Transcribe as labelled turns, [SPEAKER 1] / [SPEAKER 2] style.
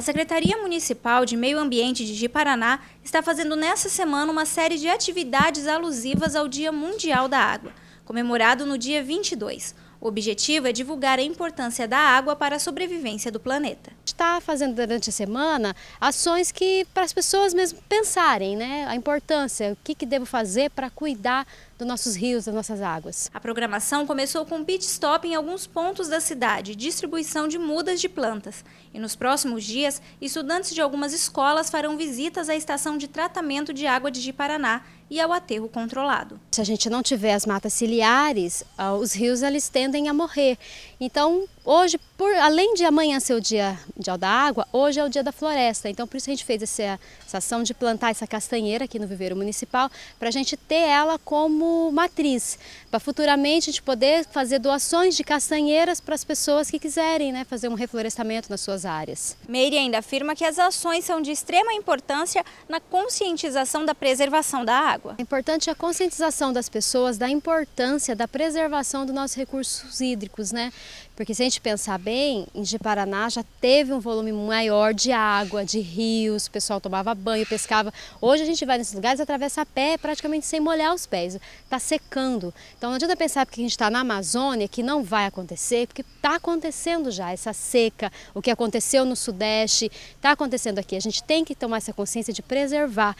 [SPEAKER 1] A Secretaria Municipal de Meio Ambiente de Paraná está fazendo nesta semana uma série de atividades alusivas ao Dia Mundial da Água, comemorado no dia 22. O objetivo é divulgar a importância da água para a sobrevivência do planeta. Está fazendo
[SPEAKER 2] durante a semana ações que para as pessoas mesmo pensarem, né, a importância, o
[SPEAKER 1] que, que devo fazer para cuidar dos nossos rios, das nossas águas. A programação começou com pit stop em alguns pontos da cidade, distribuição de mudas de plantas. E nos próximos dias, estudantes de algumas escolas farão visitas à estação de tratamento de água de Jiparaná e ao aterro controlado.
[SPEAKER 2] Se a gente não tiver as matas ciliares, ah, os rios eles tendem a morrer. Então, hoje, por, além de amanhã ser o dia mundial da água, hoje é o dia da floresta. Então, por isso a gente fez essa, essa ação de plantar essa castanheira aqui no viveiro municipal, para a gente ter ela como matriz, para futuramente a gente poder fazer doações de castanheiras para as pessoas que quiserem né, fazer um reflorestamento nas suas áreas.
[SPEAKER 1] Meire ainda afirma que as ações são de extrema importância na conscientização da preservação da água água.
[SPEAKER 2] É importante a conscientização das pessoas da importância da preservação dos nossos recursos hídricos, né? Porque se a gente pensar bem, em Paraná já teve um volume maior de água, de rios, o pessoal tomava banho, pescava. Hoje a gente vai nesses lugares, atravessa a pé praticamente sem molhar os pés, está secando. Então não adianta pensar que a gente está na Amazônia que não vai acontecer, porque está acontecendo já essa seca, o que aconteceu no Sudeste, está acontecendo aqui. A gente tem que tomar essa consciência de preservar.